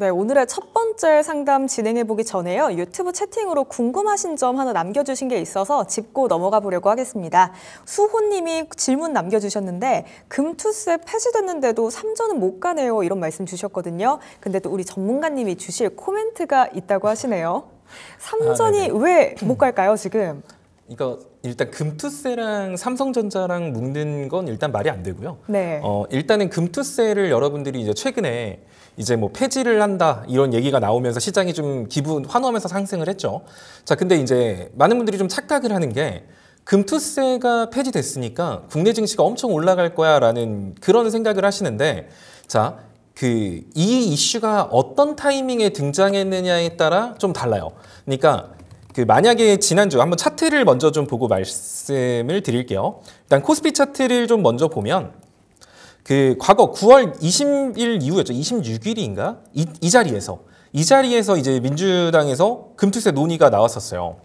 네, 오늘의 첫 번째 상담 진행해보기 전에요. 유튜브 채팅으로 궁금하신 점 하나 남겨주신 게 있어서 짚고 넘어가 보려고 하겠습니다. 수호님이 질문 남겨주셨는데 금투스 폐지됐는데도 3전은 못 가네요. 이런 말씀 주셨거든요. 근데 또 우리 전문가님이 주실 코멘트가 있다고 하시네요. 3전이 아, 왜못 음. 갈까요, 지금? 이거 일단 금투세랑 삼성전자랑 묶는 건 일단 말이 안 되고요. 네. 어, 일단은 금투세를 여러분들이 이제 최근에 이제 뭐 폐지를 한다 이런 얘기가 나오면서 시장이 좀 기분 환호하면서 상승을 했죠. 자, 근데 이제 많은 분들이 좀 착각을 하는 게 금투세가 폐지됐으니까 국내 증시가 엄청 올라갈 거야라는 그런 생각을 하시는데 자, 그 이 이슈가 어떤 타이밍에 등장했느냐에 따라 좀 달라요. 그러니까 그 만약에 지난주 한번 차트를 먼저 좀 보고 말씀을 드릴게요. 일단 코스피 차트를 좀 먼저 보면 그 과거 9월 20일 이후였죠. 26일인가? 이, 이 자리에서 이 자리에서 이제 민주당에서 금투세 논의가 나왔었어요.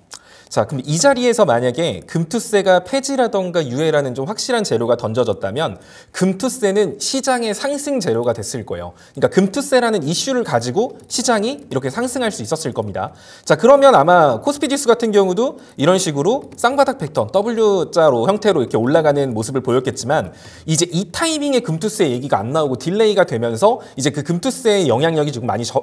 자, 그럼 이 자리에서 만약에 금투세가 폐지라던가 유예라는 좀 확실한 재료가 던져졌다면 금투세는 시장의 상승 재료가 됐을 거예요. 그러니까 금투세라는 이슈를 가지고 시장이 이렇게 상승할 수 있었을 겁니다. 자, 그러면 아마 코스피 지수 같은 경우도 이런 식으로 쌍바닥 패턴 W자로 형태로 이렇게 올라가는 모습을 보였겠지만 이제 이 타이밍에 금투세 얘기가 안 나오고 딜레이가 되면서 이제 그 금투세의 영향력이 지금 많이 저,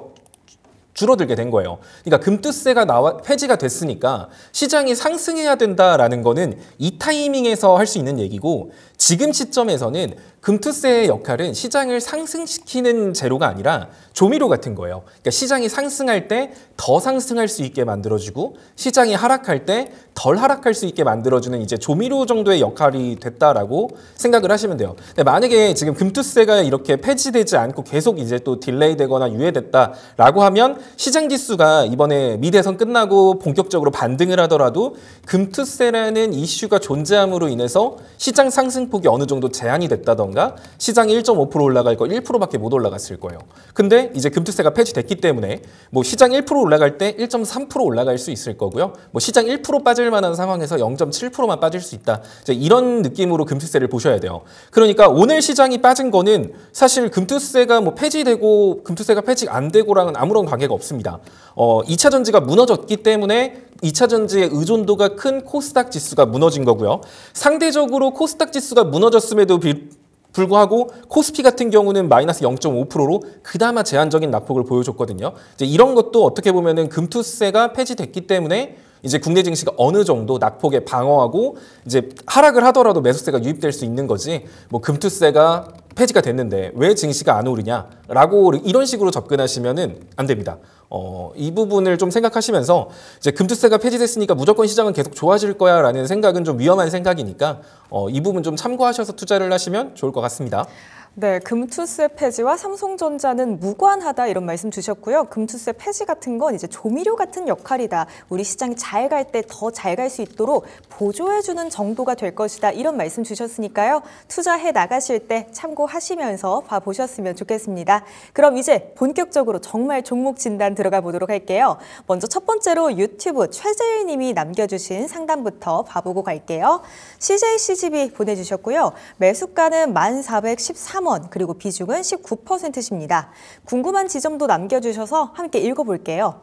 줄어들게 된 거예요. 그러니까 금투세가 나와 폐지가 됐으니까 시장이 상승해야 된다라는 거는 이 타이밍에서 할 수 있는 얘기고 지금 시점에서는 금투세의 역할은 시장을 상승시키는 재료가 아니라 조미료 같은 거예요. 그러니까 시장이 상승할 때 더 상승할 수 있게 만들어주고 시장이 하락할 때 덜 하락할 수 있게 만들어주는 이제 조미료 정도의 역할이 됐다라고 생각을 하시면 돼요. 근데 만약에 지금 금투세가 이렇게 폐지되지 않고 계속 이제 또 딜레이되거나 유예됐다라고 하면 시장 지수가 이번에 미대선 끝나고 본격적으로 반등을 하더라도 금투세라는 이슈가 존재함으로 인해서 시장 상승폭이 어느 정도 제한이 됐다던가 올라가던가 시장이 1.5% 올라갈 거 1%밖에 못 올라갔을 거예요. 근데 이제 금투세가 폐지됐기 때문에 뭐 시장 1% 올라갈 때 1.3% 올라갈 수 있을 거고요. 뭐 시장 1% 빠질 만한 상황에서 0.7%만 빠질 수 있다. 이제 이런 느낌으로 금투세를 보셔야 돼요. 그러니까 오늘 시장이 빠진 거는 사실 금투세가 뭐 폐지되고 금투세가 폐지 안 되고랑은 아무런 관계가 없습니다. 어, 2차 전지가 무너졌기 때문에 2차 전지의 의존도가 큰 코스닥 지수가 무너진 거고요. 상대적으로 코스닥 지수가 무너졌음에도 비, 불구하고 코스피 같은 경우는 마이너스 0.5%로 그나마 제한적인 낙폭을 보여줬거든요. 이제 이런 것도 어떻게 보면은 금투세가 폐지됐기 때문에 이제 국내 증시가 어느 정도 낙폭에 방어하고 이제 하락을 하더라도 매수세가 유입될 수 있는 거지 뭐 금투세가 폐지가 됐는데 왜 증시가 안 오르냐라고 이런 식으로 접근하시면은 안 됩니다. 어, 이 부분을 좀 생각하시면서 이제 금투세가 폐지됐으니까 무조건 시장은 계속 좋아질 거야라는 생각은 좀 위험한 생각이니까 어, 이 부분 좀 참고하셔서 투자를 하시면 좋을 것 같습니다. 네, 금투세 폐지와 삼성전자는 무관하다 이런 말씀 주셨고요. 금투세 폐지 같은 건 이제 조미료 같은 역할이다. 우리 시장이 잘 갈 때 더 잘 갈 수 있도록 보조해주는 정도가 될 것이다 이런 말씀 주셨으니까요. 투자해 나가실 때 참고하시면서 봐보셨으면 좋겠습니다. 그럼 이제 본격적으로 정말 종목 진단 들어가 보도록 할게요. 먼저 첫 번째로 유튜브 최재일 님이 남겨주신 상담부터 봐보고 갈게요. CJCGB 보내주셨고요. 매수가는 1413 3원, 그리고 비중은 19%십니다. 궁금한 지점도 남겨주셔서 함께 읽어볼게요.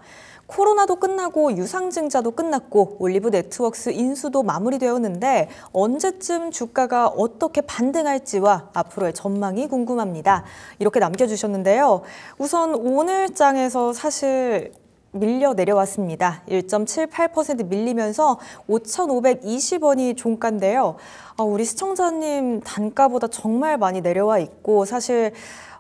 코로나도 끝나고 유상증자도 끝났고 올리브 네트웍스 인수도 마무리되었는데 언제쯤 주가가 어떻게 반등할지와 앞으로의 전망이 궁금합니다. 이렇게 남겨주셨는데요. 우선 오늘 장에서 사실 밀려 내려왔습니다. 1.78% 밀리면서 5,520원이 종가인데요. 아, 우리 시청자님 단가보다 정말 많이 내려와 있고 사실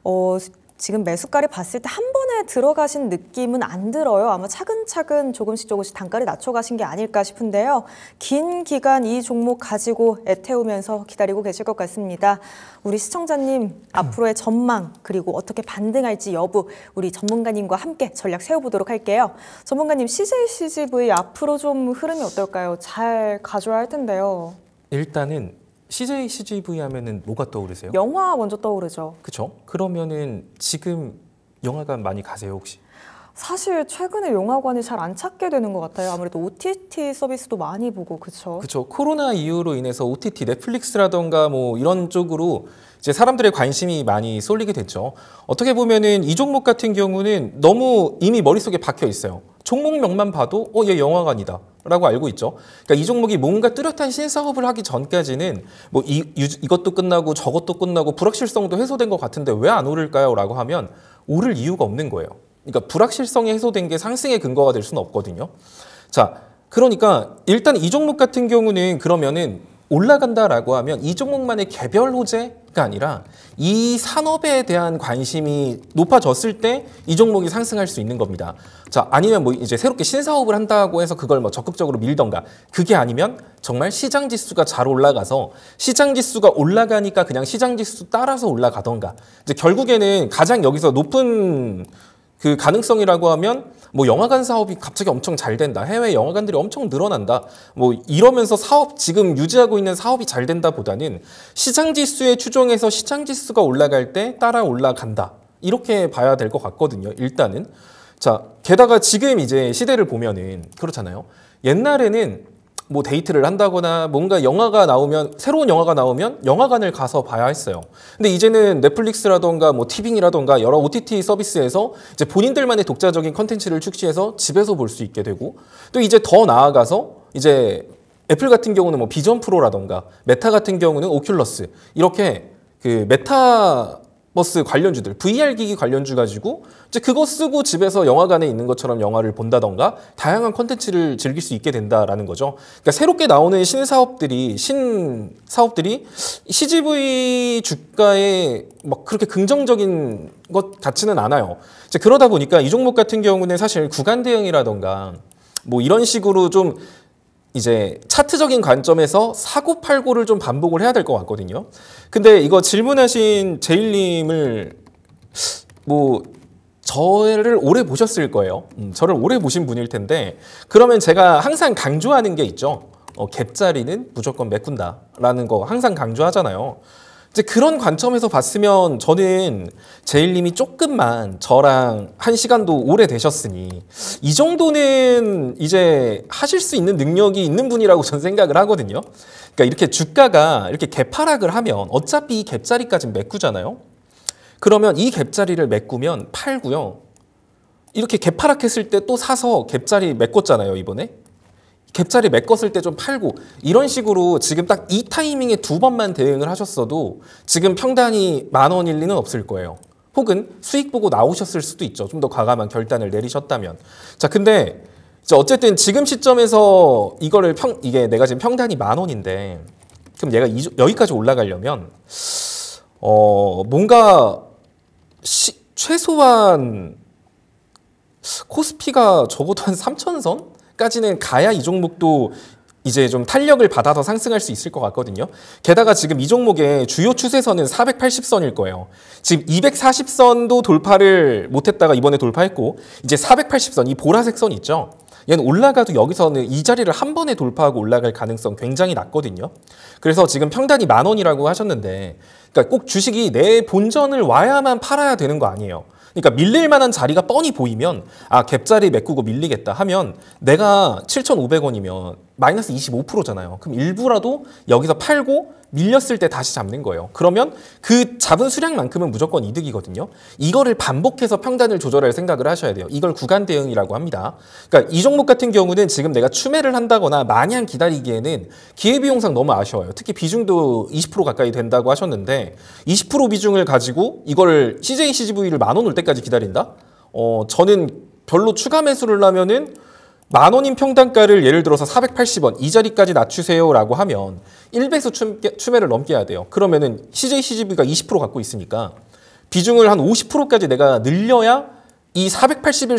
어, 지금 매수가를 봤을 때 한 번에 들어가신 느낌은 안 들어요. 아마 차근차근 조금씩 조금씩 단가를 낮춰가신 게 아닐까 싶은데요. 긴 기간 이 종목 가지고 애태우면서 기다리고 계실 것 같습니다. 우리 시청자님 음. 앞으로의 전망 그리고 어떻게 반등할지 여부 우리 전문가님과 함께 전략 세워보도록 할게요. 전문가님 CJCGV 앞으로 좀 흐름이 어떨까요? 잘 가져야 할 텐데요. 일단은 CJ CGV 하면은 뭐가 떠오르세요? 영화 먼저 떠오르죠. 그쵸? 그러면은 지금 영화관 많이 가세요 혹시? 사실 최근에 영화관이 잘 안 찾게 되는 것 같아요. 아무래도 OTT 서비스도 많이 보고 그렇죠. 그렇죠. 코로나 이후로 인해서 OTT, 넷플릭스라던가 뭐 이런 쪽으로 이제 사람들의 관심이 많이 쏠리게 됐죠. 어떻게 보면은 이 종목 같은 경우는 너무 이미 머릿속에 박혀 있어요. 종목명만 봐도 어, 얘 영화관이다. 라고 알고 있죠. 그러니까 이 종목이 뭔가 뚜렷한 신사업을 하기 전까지는 뭐 이, 이것도 끝나고 저것도 끝나고 불확실성도 해소된 것 같은데 왜 안 오를까요? 라고 하면 오를 이유가 없는 거예요. 그러니까 불확실성이 해소된 게 상승의 근거가 될 수는 없거든요. 자, 그러니까 일단 이 종목 같은 경우는 그러면은 올라간다라고 하면 이 종목만의 개별 호재가 아니라 이 산업에 대한 관심이 높아졌을 때 이 종목이 상승할 수 있는 겁니다. 자, 아니면 뭐 이제 새롭게 신사업을 한다고 해서 그걸 뭐 적극적으로 밀던가 그게 아니면 정말 시장 지수가 잘 올라가서 시장 지수가 올라가니까 그냥 시장 지수 따라서 올라가던가 이제 결국에는 가장 여기서 높은 그 가능성이라고 하면 뭐 영화관 사업이 갑자기 엄청 잘 된다. 해외 영화관들이 엄청 늘어난다. 뭐 이러면서 사업 지금 유지하고 있는 사업이 잘 된다보다는 시장 지수에 추종해서 시장 지수가 올라갈 때 따라 올라간다. 이렇게 봐야 될 것 같거든요. 일단은 자, 게다가 지금 이제 시대를 보면은 그렇잖아요. 옛날에는 뭐 데이트를 한다거나 뭔가 영화가 나오면 새로운 영화가 나오면 영화관을 가서 봐야 했어요. 근데 이제는 넷플릭스라던가 뭐 티빙이라던가 여러 OTT 서비스에서 이제 본인들만의 독자적인 컨텐츠를 출시해서 집에서 볼 수 있게 되고 또 이제 더 나아가서 이제 애플 같은 경우는 뭐 비전 프로라던가 메타 같은 경우는 오큘러스 이렇게 그 메타 버스 관련주들, VR 기기 관련주 가지고 이제 그거 쓰고 집에서 영화관에 있는 것처럼 영화를 본다던가 다양한 콘텐츠를 즐길 수 있게 된다라는 거죠. 그러니까 새롭게 나오는 신사업들이 신사업들이 CGV 주가에 막 그렇게 긍정적인 것 같지는 않아요. 이제 그러다 보니까 이 종목 같은 경우는 사실 구간 대응이라던가 뭐 이런 식으로 좀 이제 차트적인 관점에서 사고 팔고를 좀 반복을 해야 될 것 같거든요. 근데 이거 질문하신 제일님을 뭐 저를 오래 보셨을 거예요. 음, 저를 오래 보신 분일 텐데 그러면 제가 항상 강조하는 게 있죠. 어, 갭자리는 무조건 메꾼다라는 거 항상 강조하잖아요. 이제 그런 관점에서 봤으면 저는 제일님이 조금만 저랑 한 시간도 오래 되셨으니 이 정도는 이제 하실 수 있는 능력이 있는 분이라고 전 생각을 하거든요. 그러니까 이렇게 주가가 이렇게 개파락을 하면 어차피 이 갭자리까지 메꾸잖아요. 그러면 이 갭자리를 메꾸면 팔고요. 이렇게 개파락했을 때 또 사서 갭자리 메꿨잖아요 이번에. 갭자리 메꿨을 때 좀 팔고 이런 식으로 지금 딱 이 타이밍에 두 번만 대응을 하셨어도 지금 평단이 만 원일 리는 없을 거예요. 혹은 수익 보고 나오셨을 수도 있죠. 좀 더 과감한 결단을 내리셨다면. 자, 근데 이제 어쨌든 지금 시점에서 이거를 평 이게 내가 지금 평단이 만 원인데 그럼 얘가 이, 여기까지 올라가려면 어 뭔가 시, 최소한 코스피가 적어도 한 3천선 까지는 가야 이 종목도 이제 좀 탄력을 받아서 상승할 수 있을 것 같거든요. 게다가 지금 이 종목의 주요 추세선은 480선일 거예요. 지금 240선도 돌파를 못했다가 이번에 돌파했고 이제 480선 이 보라색 선 있죠. 얘는 올라가도 여기서는 이 자리를 한 번에 돌파하고 올라갈 가능성 굉장히 낮거든요. 그래서 지금 평단이 만 원이라고 하셨는데 그러니까 꼭 주식이 내 본전을 와야만 팔아야 되는 거 아니에요. 그러니까 밀릴 만한 자리가 뻔히 보이면 아 갭자리 메꾸고 밀리겠다 하면 내가 7,500원이면 마이너스 25%잖아요. 그럼 일부라도 여기서 팔고 밀렸을 때 다시 잡는 거예요. 그러면 그 잡은 수량만큼은 무조건 이득이거든요. 이거를 반복해서 평단을 조절할 생각을 하셔야 돼요. 이걸 구간 대응이라고 합니다. 그러니까 이 종목 같은 경우는 지금 내가 추매를 한다거나 마냥 기다리기에는 기회비용상 너무 아쉬워요. 특히 비중도 20% 가까이 된다고 하셨는데 20% 비중을 가지고 이걸 CJ CGV를 만 원 올 때까지 기다린다? 어, 저는 별로 추가 매수를 하면은 만 원인 평당가를 예를 들어서 480원 이 자리까지 낮추세요라고 하면 1배수 추매를 넘게 해야 돼요. 그러면은 CJ CGV가 20% 갖고 있으니까 비중을 한 50%까지 내가 늘려야 이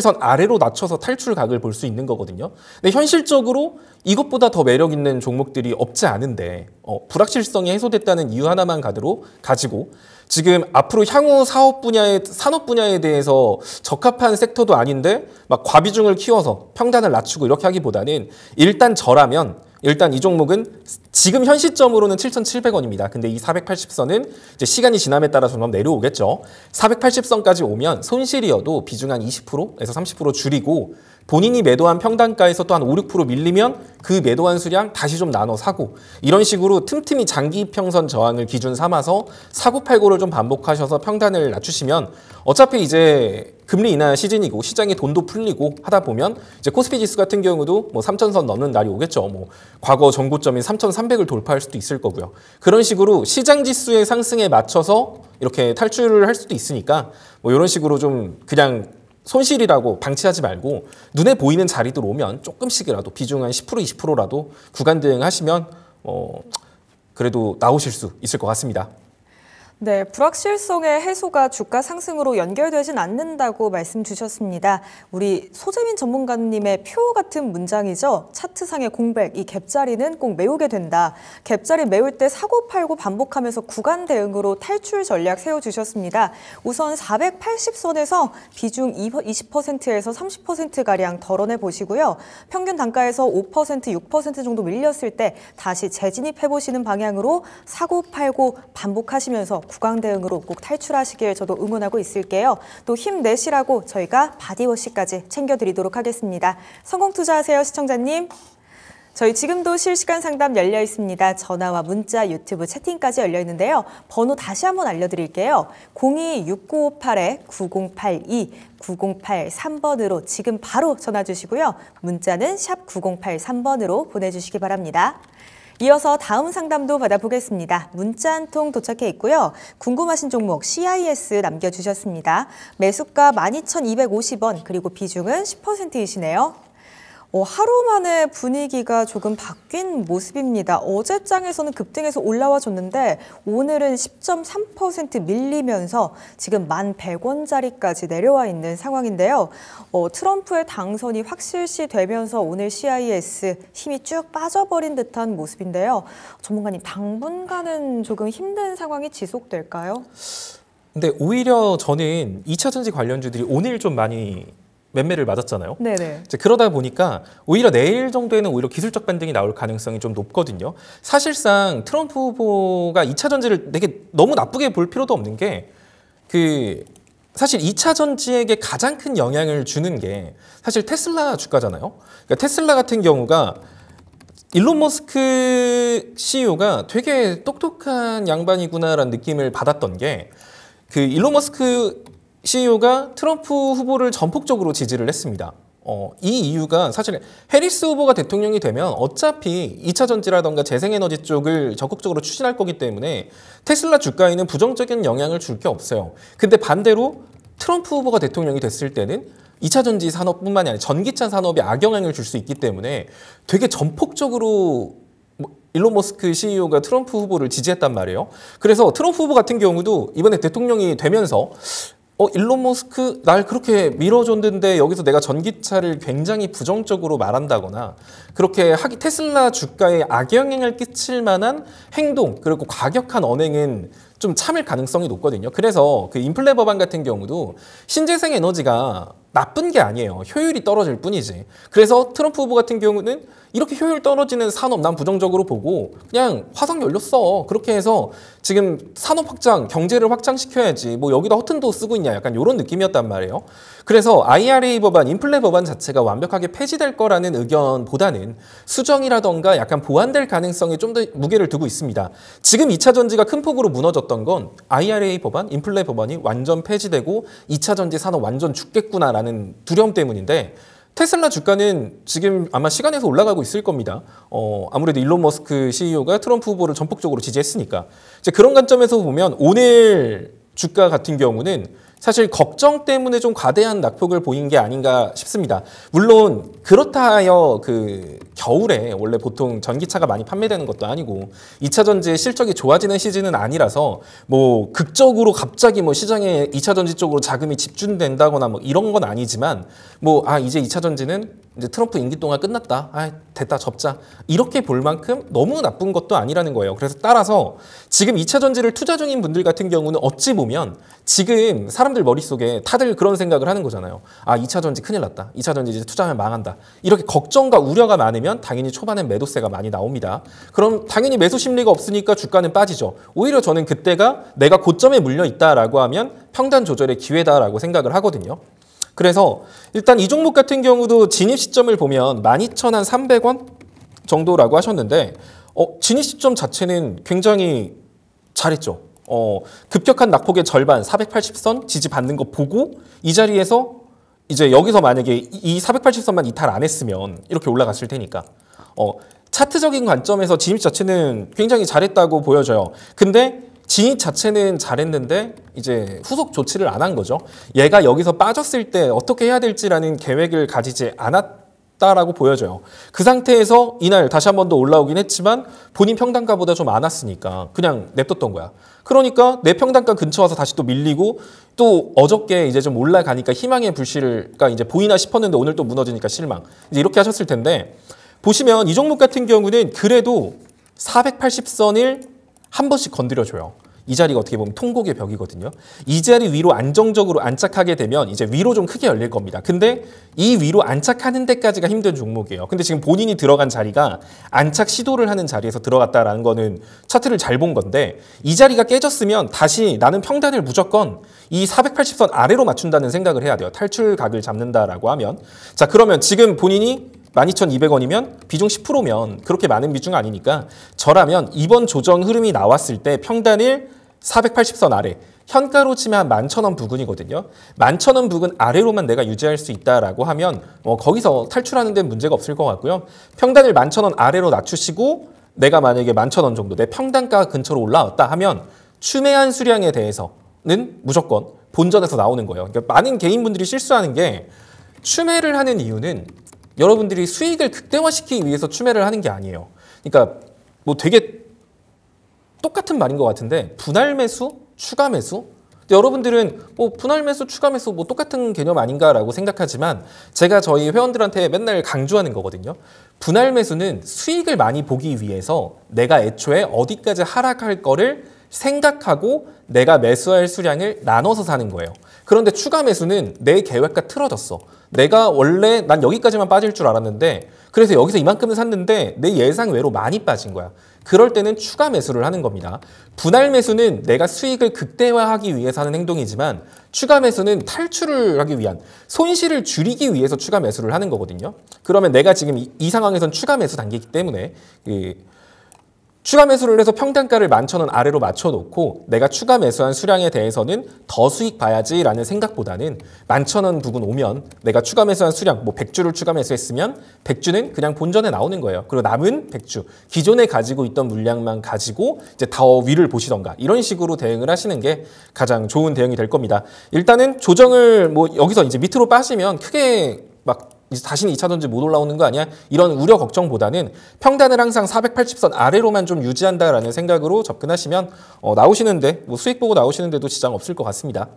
481선 아래로 낮춰서 탈출각을 볼 수 있는 거거든요. 근데 현실적으로 이것보다 더 매력 있는 종목들이 없지 않은데 어, 불확실성이 해소됐다는 이유 하나만 가드로 가지고 지금 앞으로 향후 사업 분야에 산업 분야에 대해서 적합한 섹터도 아닌데 막 과비중을 키워서 평단을 낮추고 이렇게 하기보다는 일단 저라면 일단 이 종목은 지금 현 시점으로는 7,700원입니다. 근데 이 480선은 이제 시간이 지남에 따라서 점 내려오겠죠. 480선까지 오면 손실이어도 비중 한 20%에서 30% 줄이고 본인이 매도한 평단가에서 또 한 5, 6% 밀리면 그 매도한 수량 다시 좀 나눠 사고 이런 식으로 틈틈이 장기 평선 저항을 기준 삼아서 사고팔고를 좀 반복하셔서 평단을 낮추시면 어차피 이제 금리 인하 시즌이고 시장에 돈도 풀리고 하다 보면 이제 코스피 지수 같은 경우도 뭐3 0 0 0선 넘는 날이 오겠죠. 뭐 과거 전고점인 3,300을 돌파할 수도 있을 거고요. 그런 식으로 시장 지수의 상승에 맞춰서 이렇게 탈출을 할 수도 있으니까 뭐 이런 식으로 좀 그냥 손실이라고 방치하지 말고 눈에 보이는 자리들 오면 조금씩이라도 비중 한10% 20%라도 구간 대응하시면 어 그래도 나오실 수 있을 것 같습니다. 네, 불확실성의 해소가 주가 상승으로 연결되진 않는다고 말씀 주셨습니다. 우리 소재민 전문가님의 표 같은 문장이죠. 차트상의 공백, 이 갭자리는 꼭 메우게 된다. 갭자리 메울 때 사고 팔고 반복하면서 구간 대응으로 탈출 전략 세워주셨습니다. 우선 480선에서 비중 20%에서 30%가량 덜어내 보시고요. 평균 단가에서 5%, 6% 정도 밀렸을 때 다시 재진입해보시는 방향으로 사고 팔고 반복하시면서 구강 대응으로 꼭 탈출하시길 저도 응원하고 있을게요. 또 힘내시라고 저희가 바디워시까지 챙겨드리도록 하겠습니다. 성공 투자하세요, 시청자님. 저희 지금도 실시간 상담 열려 있습니다. 전화와 문자, 유튜브, 채팅까지 열려 있는데요. 번호 다시 한번 알려드릴게요. 026958-9082, 9083번으로 지금 바로 전화 주시고요. 문자는 샵 9083번으로 보내주시기 바랍니다. 이어서 다음 상담도 받아보겠습니다. 문자 한 통 도착해 있고요. 궁금하신 종목 CIS 남겨주셨습니다. 매수가 12,250원 그리고 비중은 10%이시네요. 어, 하루 만에 분위기가 조금 바뀐 모습입니다. 어제 장에서는 급등해서 올라와줬는데 오늘은 10.3% 밀리면서 지금 만1 0 0원짜리까지 내려와 있는 상황인데요. 어, 트럼프의 당선이 확실시 되면서 오늘 CIS 힘이 쭉 빠져버린 듯한 모습인데요. 전문가님, 당분간은 조금 힘든 상황이 지속될까요? 근데 오히려 저는 2차 전지 관련주들이 오늘 좀 많이 맴매를 맞았잖아요. 네네. 이제 그러다 보니까 오히려 내일 정도에는 오히려 기술적 반등이 나올 가능성이 좀 높거든요. 사실상 트럼프 후보가 2차 전지를 되게 너무 나쁘게 볼 필요도 없는 게 그 사실 2차 전지에게 가장 큰 영향을 주는 게 사실 테슬라 주가잖아요. 그러니까 테슬라 같은 경우가 일론 머스크 CEO가 되게 똑똑한 양반이구나라는 느낌을 받았던 게 그 일론 머스크 CEO가 트럼프 후보를 전폭적으로 지지를 했습니다. 어, 이 이유가 사실 해리스 후보가 대통령이 되면 어차피 2차 전지라던가 재생에너지 쪽을 적극적으로 추진할 거기 때문에 테슬라 주가에는 부정적인 영향을 줄 게 없어요. 근데 반대로 트럼프 후보가 대통령이 됐을 때는 2차 전지 산업뿐만이 아니라 전기차 산업에 악영향을 줄 수 있기 때문에 되게 전폭적으로 뭐 일론 머스크 CEO가 트럼프 후보를 지지했단 말이에요. 그래서 트럼프 후보 같은 경우도 이번에 대통령이 되면서 어, 일론 머스크 날 그렇게 밀어줬는데 여기서 내가 전기차를 굉장히 부정적으로 말한다거나 그렇게 하기 테슬라 주가에 악영향을 끼칠 만한 행동 그리고 과격한 언행은 좀 참을 가능성이 높거든요. 그래서 그 인플레 법안 같은 경우도 신재생 에너지가 나쁜 게 아니에요. 효율이 떨어질 뿐이지. 그래서 트럼프 후보 같은 경우는 이렇게 효율 떨어지는 산업 난 부정적으로 보고 그냥 화석 열렸어 그렇게 해서 지금 산업 확장 경제를 확장시켜야지 뭐 여기다 허튼 도 쓰고 있냐 약간 이런 느낌이었단 말이에요 그래서 IRA 법안 인플레 법안 자체가 완벽하게 폐지될 거라는 의견보다는 수정이라던가 약간 보완될 가능성에 좀 더 무게를 두고 있습니다 지금 2차 전지가 큰 폭으로 무너졌던 건 IRA 법안 인플레 법안이 완전 폐지되고 2차 전지 산업 완전 죽겠구나라는 두려움 때문인데 테슬라 주가는 지금 아마 시간에서 올라가고 있을 겁니다. 어, 아무래도 일론 머스크 CEO가 트럼프 후보를 전폭적으로 지지했으니까. 이제 그런 관점에서 보면 오늘 주가 같은 경우는 사실 걱정 때문에 좀 과대한 낙폭을 보인 게 아닌가 싶습니다. 물론 그렇다 하여 그 겨울에 원래 보통 전기차가 많이 판매되는 것도 아니고 2차 전지의 실적이 좋아지는 시즌은 아니라서 뭐 극적으로 갑자기 뭐 시장에 2차 전지 쪽으로 자금이 집중된다거나 뭐 이런 건 아니지만 뭐 아 이제 2차 전지는 이제 트럼프 임기 동안 끝났다. 아, 됐다. 접자. 이렇게 볼 만큼 너무 나쁜 것도 아니라는 거예요. 그래서 따라서 지금 2차 전지를 투자 중인 분들 같은 경우는 어찌 보면 지금 사람들 머릿속에 다들 그런 생각을 하는 거잖아요. 아, 2차 전지 큰일 났다. 2차 전지 이제 투자하면 망한다. 이렇게 걱정과 우려가 많으면 당연히 초반에 매도세가 많이 나옵니다. 그럼 당연히 매수 심리가 없으니까 주가는 빠지죠. 오히려 저는 그때가 내가 고점에 물려 있다라고 하면 평단 조절의 기회다라고 생각을 하거든요. 그래서 일단 이 종목 같은 경우도 진입 시점을 보면 12,000한 300원 정도라고 하셨는데 어, 진입 시점 자체는 굉장히 잘했죠. 어, 급격한 낙폭의 절반 480선 지지 받는 거 보고 이 자리에서 이제 여기서 만약에 이 480선만 이탈 안 했으면 이렇게 올라갔을 테니까 어, 차트적인 관점에서 진입 자체는 굉장히 잘했다고 보여져요. 근데 진입 자체는 잘했는데 이제 후속 조치를 안 한 거죠. 얘가 여기서 빠졌을 때 어떻게 해야 될지라는 계획을 가지지 않았다라고 보여져요. 그 상태에서 이날 다시 한 번 더 올라오긴 했지만 본인 평단가보다 좀많았으니까 그냥 냅뒀던 거야. 그러니까 내 평단가 근처 와서 다시 또 밀리고 또 어저께 이제 좀 올라가니까 희망의 불씨가 이제 보이나 싶었는데 오늘 또 무너지니까 실망. 이제 이렇게 하셨을 텐데 보시면 이 종목 같은 경우는 그래도 4 8 0선을 한 번씩 건드려줘요. 이 자리가 어떻게 보면 통곡의 벽이거든요. 이 자리 위로 안정적으로 안착하게 되면 이제 위로 좀 크게 열릴 겁니다. 근데 이 위로 안착하는 데까지가 힘든 종목이에요. 근데 지금 본인이 들어간 자리가 안착 시도를 하는 자리에서 들어갔다라는 거는 차트를 잘 본 건데 이 자리가 깨졌으면 다시 나는 평단을 무조건 이 480선 아래로 맞춘다는 생각을 해야 돼요. 탈출각을 잡는다라고 하면. 자, 그러면 지금 본인이 12,200원이면 비중 10%면 그렇게 많은 비중 아니니까 저라면 이번 조정 흐름이 나왔을 때 평단일 480선 아래 현가로 치면 11,000원 부근이거든요. 11,000원 부근 아래로만 내가 유지할 수 있다라고 하면 뭐 거기서 탈출하는 데 문제가 없을 것 같고요. 평단일 11,000원 아래로 낮추시고 내가 만약에 11,000원 정도 내 평단가 근처로 올라왔다 하면 추매한 수량에 대해서는 무조건 본전에서 나오는 거예요. 그러니까 많은 개인분들이 실수하는 게 추매를 하는 이유는 여러분들이 수익을 극대화시키기 위해서 추매를 하는 게 아니에요. 그러니까 뭐 되게 똑같은 말인 것 같은데 분할 매수, 추가 매수 여러분들은 뭐 분할 매수, 추가 매수 뭐 똑같은 개념 아닌가라고 생각하지만 제가 저희 회원들한테 맨날 강조하는 거거든요. 분할 매수는 수익을 많이 보기 위해서 내가 애초에 어디까지 하락할 거를 생각하고 내가 매수할 수량을 나눠서 사는 거예요. 그런데 추가 매수는 내 계획과 틀어졌어. 내가 원래 난 여기까지만 빠질 줄 알았는데 그래서 여기서 이만큼은 샀는데 내 예상 외로 많이 빠진 거야. 그럴 때는 추가 매수를 하는 겁니다. 분할 매수는 내가 수익을 극대화하기 위해서 하는 행동이지만 추가 매수는 탈출을 하기 위한 손실을 줄이기 위해서 추가 매수를 하는 거거든요. 그러면 내가 지금 이, 이 상황에선 추가 매수 단계이기 때문에 그 추가 매수를 해서 평단가를 만천 원 아래로 맞춰놓고 내가 추가 매수한 수량에 대해서는 더 수익 봐야지 라는 생각보다는 만천 원 부근 오면 내가 추가 매수한 수량 뭐 100주를 추가 매수했으면 100주는 그냥 본전에 나오는 거예요. 그리고 남은 100주 기존에 가지고 있던 물량만 가지고 이제 더 위를 보시던가 이런 식으로 대응을 하시는 게 가장 좋은 대응이 될 겁니다. 일단은 조정을 뭐 여기서 이제 밑으로 빠지면 크게 막 이제 다시는 2차 전지 못 올라오는 거 아니야? 이런 우려 걱정보다는 평단을 항상 480선 아래로만 좀 유지한다라는 생각으로 접근하시면 어, 나오시는데 뭐 수익 보고 나오시는데도 지장 없을 것 같습니다.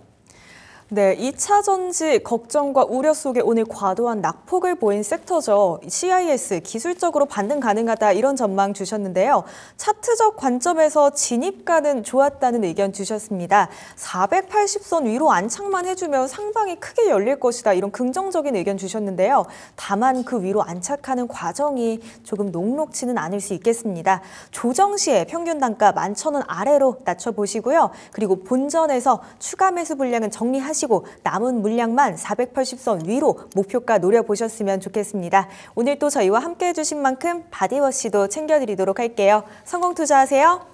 네, 2차 전지 걱정과 우려 속에 오늘 과도한 낙폭을 보인 섹터죠. CIS 기술적으로 반등 가능하다 이런 전망 주셨는데요. 차트적 관점에서 진입가는 좋았다는 의견 주셨습니다. 480선 위로 안착만 해주면 상방이 크게 열릴 것이다 이런 긍정적인 의견 주셨는데요. 다만 그 위로 안착하는 과정이 조금 녹록치는 않을 수 있겠습니다. 조정 시에 평균 단가 11,000원 아래로 낮춰보시고요. 그리고 본전에서 추가 매수 분량은 정리하시 하시고 남은 물량만 480선 위로 목표가 노려보셨으면 좋겠습니다. 오늘 또 저희와 함께해 주신 만큼 바디워시도 챙겨드리도록 할게요. 성공 투자하세요.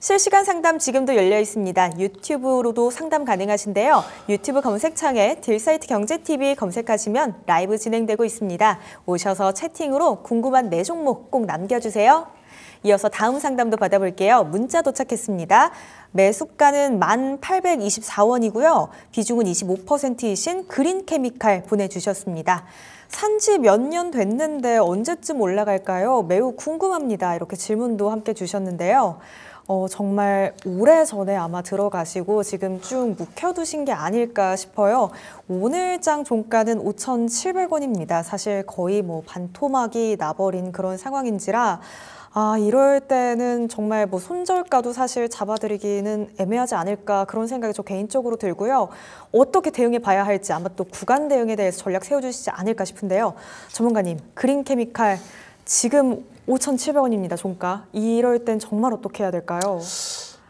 실시간 상담 지금도 열려 있습니다. 유튜브로도 상담 가능하신데요. 유튜브 검색창에 딜사이트 경제TV 검색하시면 라이브 진행되고 있습니다. 오셔서 채팅으로 궁금한 내 종목 꼭 남겨주세요. 이어서 다음 상담도 받아볼게요. 문자 도착했습니다. 매수가는 1,824원이고요. 비중은 25%이신 그린케미칼 보내주셨습니다. 산지 몇 년 됐는데 언제쯤 올라갈까요? 매우 궁금합니다. 이렇게 질문도 함께 주셨는데요. 어, 정말 오래 전에 아마 들어가시고 지금 쭉 묵혀두신 게 아닐까 싶어요. 오늘장 종가는 5,700원입니다. 사실 거의 뭐 반토막이 나버린 그런 상황인지라 아, 이럴 때는 정말 뭐 손절가도 사실 잡아드리기는 애매하지 않을까 그런 생각이 저 개인적으로 들고요. 어떻게 대응해 봐야 할지 아마 또 구간 대응에 대해서 전략 세워주시지 않을까 싶은데요. 전문가님, 그린 케미칼 지금 5,700원입니다. 종가. 이럴 땐 정말 어떻게 해야 될까요?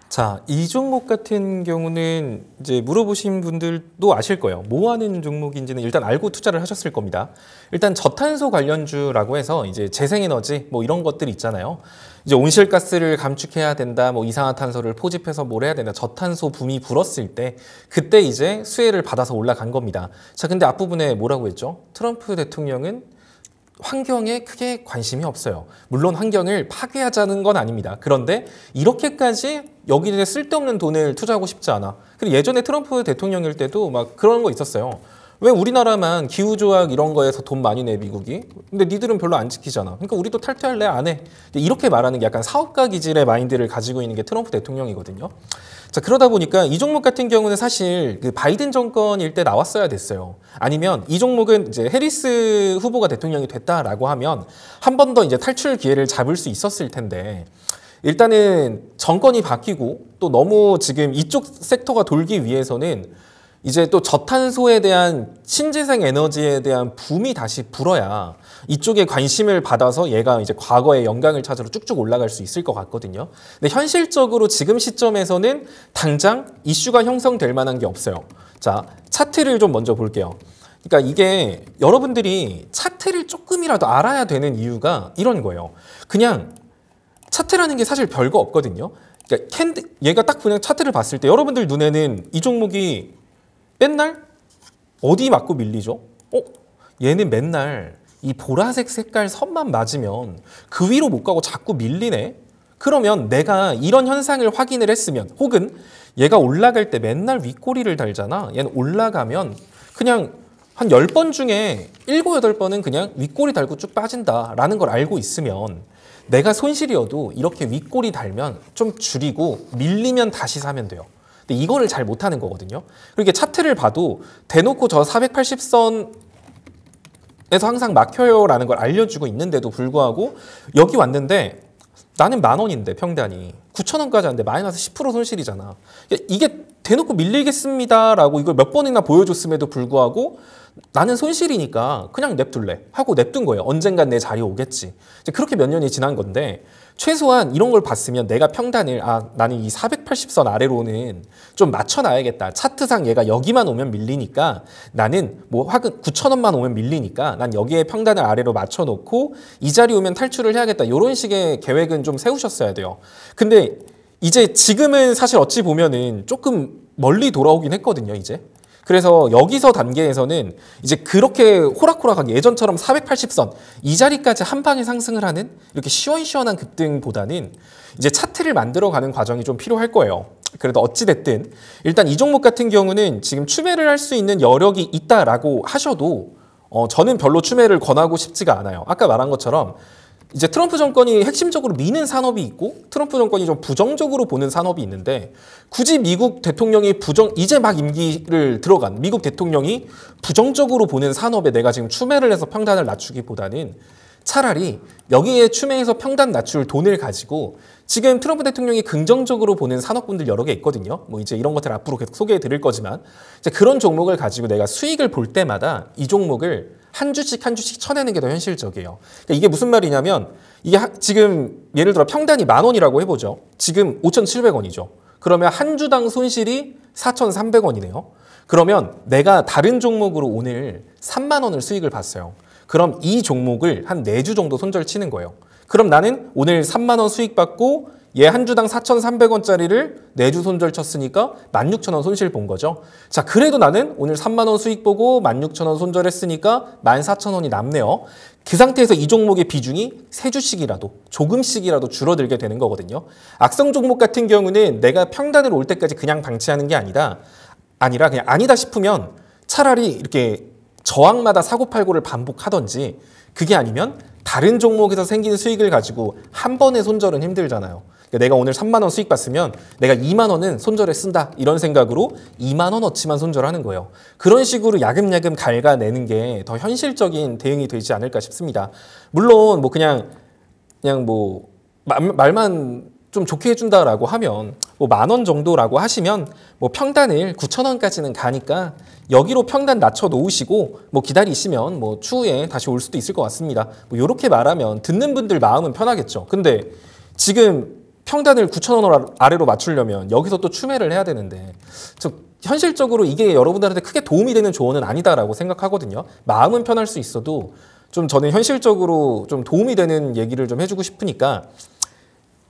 자, 이 종목 같은 경우는 이제 물어보신 분들도 아실 거예요. 뭐 하는 종목인지는 일단 알고 투자를 하셨을 겁니다. 일단 저탄소 관련주라고 해서 이제 재생에너지 뭐 이런 것들 있잖아요. 이제 온실가스를 감축해야 된다, 뭐 이산화탄소를 포집해서 뭘 해야 된다, 저탄소 붐이 불었을 때 그때 이제 수혜를 받아서 올라간 겁니다. 자, 근데 앞부분에 뭐라고 했죠? 트럼프 대통령은 환경에 크게 관심이 없어요. 물론 환경을 파괴하자는 건 아닙니다. 그런데 이렇게까지 여기에 쓸데없는 돈을 투자하고 싶지 않아. 그리고 예전에 트럼프 대통령일 때도 막 그런 거 있었어요. 왜 우리나라만 기후조약 이런 거에서 돈 많이 내 미국이? 근데 니들은 별로 안 지키잖아. 그러니까 우리도 탈퇴할래 안 해. 이렇게 말하는 게 약간 사업가 기질의 마인드를 가지고 있는 게 트럼프 대통령이거든요. 자 그러다 보니까 이 종목 같은 경우는 사실 그 바이든 정권일 때 나왔어야 됐어요. 아니면 이 종목은 이제 해리스 후보가 대통령이 됐다라고 하면 한 번 더 이제 탈출 기회를 잡을 수 있었을 텐데 일단은 정권이 바뀌고 또 너무 지금 이쪽 섹터가 돌기 위해서는 이제 또 저탄소에 대한 신재생 에너지에 대한 붐이 다시 불어야 이쪽에 관심을 받아서 얘가 이제 과거의 영광을 찾으러 쭉쭉 올라갈 수 있을 것 같거든요. 근데 현실적으로 지금 시점에서는 당장 이슈가 형성될 만한 게 없어요. 자, 차트를 좀 먼저 볼게요. 그러니까 이게 여러분들이 차트를 조금이라도 알아야 되는 이유가 이런 거예요. 그냥 차트라는 게 사실 별거 없거든요. 그러니까 캔디, 얘가 딱 그냥 차트를 봤을 때 여러분들 눈에는 이 종목이 맨날 어디 맞고 밀리죠? 어? 얘는 맨날 이 보라색 색깔 선만 맞으면 그 위로 못 가고 자꾸 밀리네? 그러면 내가 이런 현상을 확인을 했으면 혹은 얘가 올라갈 때 맨날 윗꼬리를 달잖아. 얘는 올라가면 그냥 한1 0번 중에 일곱 여 번은 그냥 윗꼬리 달고 쭉 빠진다라는 걸 알고 있으면 내가 손실이어도 이렇게 윗꼬리 달면 좀 줄이고 밀리면 다시 사면 돼요. 근데 이거를 잘 못하는 거거든요. 그리고 차트를 봐도 대놓고 저 480선 그래서 항상 막혀요라는 걸 알려주고 있는데도 불구하고 여기 왔는데 나는 만 원인데 평단이 9천 원까지 하는데 마이너스 10% 손실이잖아. 그러니까 이게 대놓고 밀리겠습니다라고 이걸 몇 번이나 보여줬음에도 불구하고 나는 손실이니까 그냥 냅둘래 하고 냅둔 거예요. 언젠간 내 자리 오겠지. 그렇게 몇 년이 지난 건데 최소한 이런 걸 봤으면 내가 평단을 아 나는 이 480선 아래로는 좀 맞춰놔야겠다. 차트상 얘가 여기만 오면 밀리니까 나는 뭐 화근 9천원만 오면 밀리니까 난 여기에 평단을 아래로 맞춰놓고 이 자리 오면 탈출을 해야겠다. 이런 식의 계획은 좀 세우셨어야 돼요. 근데 이제 지금은 사실 어찌 보면은 조금 멀리 돌아오긴 했거든요. 이제 그래서 여기서 단계에서는 이제 그렇게 호락호락하게 예전처럼 480선 이 자리까지 한 방에 상승을 하는 이렇게 시원시원한 급등보다는 이제 차트를 만들어가는 과정이 좀 필요할 거예요. 그래도 어찌됐든 일단 이 종목 같은 경우는 지금 추매를 할 수 있는 여력이 있다라고 하셔도 어, 저는 별로 추매를 권하고 싶지가 않아요. 아까 말한 것처럼 이제 트럼프 정권이 핵심적으로 미는 산업이 있고 트럼프 정권이 좀 부정적으로 보는 산업이 있는데 굳이 미국 대통령이 부정 이제 막 임기를 들어간 미국 대통령이 부정적으로 보는 산업에 내가 지금 추매를 해서 평단을 낮추기보다는 차라리 여기에 추매해서 평단 낮출 돈을 가지고 지금 트럼프 대통령이 긍정적으로 보는 산업군들 여러 개 있거든요. 뭐 이제 이런 것들 앞으로 계속 소개해 드릴 거지만 이제 그런 종목을 가지고 내가 수익을 볼 때마다 이 종목을 한 주씩 한 주씩 쳐내는 게 더 현실적이에요. 그러니까 이게 무슨 말이냐면 이게 하, 지금 예를 들어 평단이 만 원이라고 해보죠. 지금 5,700원이죠. 그러면 한 주당 손실이 4,300원이네요. 그러면 내가 다른 종목으로 오늘 3만 원을 수익을 봤어요. 그럼 이 종목을 한 4주 정도 손절 치는 거예요. 그럼 나는 오늘 3만 원 수익 받고 얘한 주당 4,300원짜리를 4주 손절 쳤으니까 16,000원 손실 본 거죠. 자, 그래도 나는 오늘 3만 원 수익 보고 16,000원 손절했으니까 14,000원이 남네요. 그 상태에서 이 종목의 비중이 3 주씩이라도 조금씩이라도 줄어들게 되는 거거든요. 악성 종목 같은 경우는 내가 평단을 올 때까지 그냥 방치하는 게 아니라 아니라 그냥 아니다 싶으면 차라리 이렇게 저항마다 사고팔고를 반복하던지 그게 아니면 다른 종목에서 생긴 수익을 가지고 한 번에 손절은 힘들잖아요. 그러니까 내가 오늘 3만 원 수익 봤으면 내가 2만 원은 손절에 쓴다 이런 생각으로 2만 원어치만 손절하는 거예요. 그런 식으로 야금야금 갉아내는 게 더 현실적인 대응이 되지 않을까 싶습니다. 물론 뭐 그냥 그냥 뭐 말, 만좀 좋게 해준다라고 하면 뭐 만원 정도라고 하시면 뭐 평단을 9천 원까지는 가니까 여기로 평단 낮춰 놓으시고 뭐 기다리시면 뭐 추후에 다시 올 수도 있을 것 같습니다. 뭐 이렇게 말하면 듣는 분들 마음은 편하겠죠. 근데 지금 평단을 9,000원 아, 아래로 맞추려면 여기서 또 추매를 해야 되는데 즉 현실적으로 이게 여러분들한테 크게 도움이 되는 조언은 아니다라고 생각하거든요. 마음은 편할 수 있어도 좀 저는 현실적으로 좀 도움이 되는 얘기를 좀 해주고 싶으니까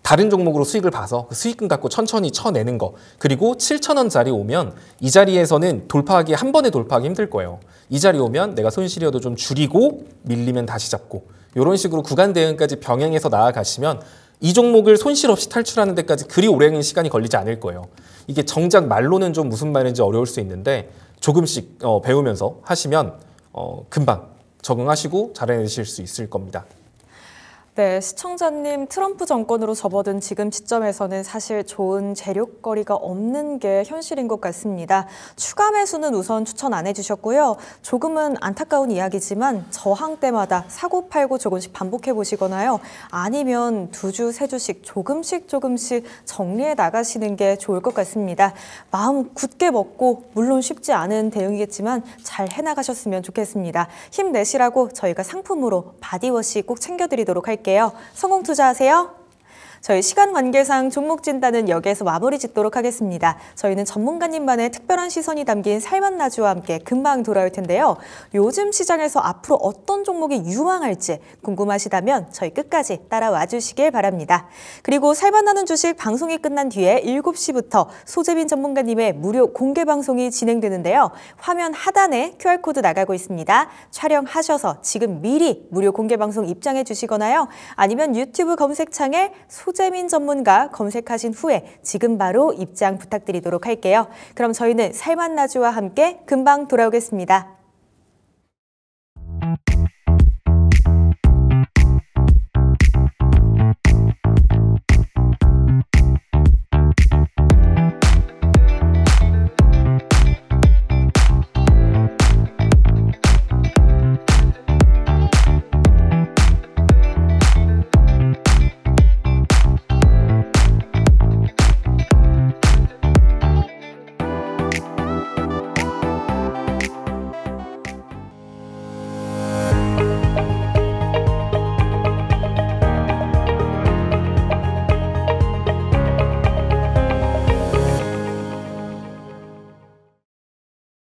다른 종목으로 수익을 봐서 그 수익금 갖고 천천히 쳐내는 거 그리고 7천원 짜리 오면 이 자리에서는 돌파하기 한 번에 돌파하기 힘들 거예요 이 자리 오면 내가 손실이어도 좀 줄이고 밀리면 다시 잡고 이런 식으로 구간 대응까지 병행해서 나아가시면 이 종목을 손실 없이 탈출하는 데까지 그리 오랜 시간이 걸리지 않을 거예요. 이게 정작 말로는 좀 무슨 말인지 어려울 수 있는데 조금씩 어, 배우면서 하시면 어, 금방 적응하시고 잘해내실 수 있을 겁니다. 네, 시청자님 트럼프 정권으로 접어든 지금 시점에서는 사실 좋은 재료거리가 없는 게 현실인 것 같습니다. 추가 매수는 우선 추천 안 해주셨고요. 조금은 안타까운 이야기지만 저항 때마다 사고 팔고 조금씩 반복해 보시거나요. 아니면 두 주, 세 주씩 조금씩 조금씩 정리해 나가시는 게 좋을 것 같습니다. 마음 굳게 먹고 물론 쉽지 않은 대응이겠지만 잘 해나가셨으면 좋겠습니다. 힘내시라고 저희가 상품으로 바디워시 꼭 챙겨드리도록 할게요. 드릴게요. 성공 투자하세요. 저희 시간 관계상 종목 진단은 여기에서 마무리 짓도록 하겠습니다. 저희는 전문가님만의 특별한 시선이 담긴 살만 나주와 함께 금방 돌아올 텐데요. 요즘 시장에서 앞으로 어떤 종목이 유망할지 궁금하시다면 저희 끝까지 따라와 주시길 바랍니다. 그리고 살만 나는 주식 방송이 끝난 뒤에 7시부터 소재빈 전문가님의 무료 공개 방송이 진행되는데요. 화면 하단에 QR코드 나가고 있습니다. 촬영하셔서 지금 미리 무료 공개 방송 입장해 주시거나요. 아니면 유튜브 검색창에 소 소재민 전문가 검색하신 후에 지금 바로 입장 부탁드리도록 할게요. 그럼 저희는 살맛 나주와 함께 금방 돌아오겠습니다.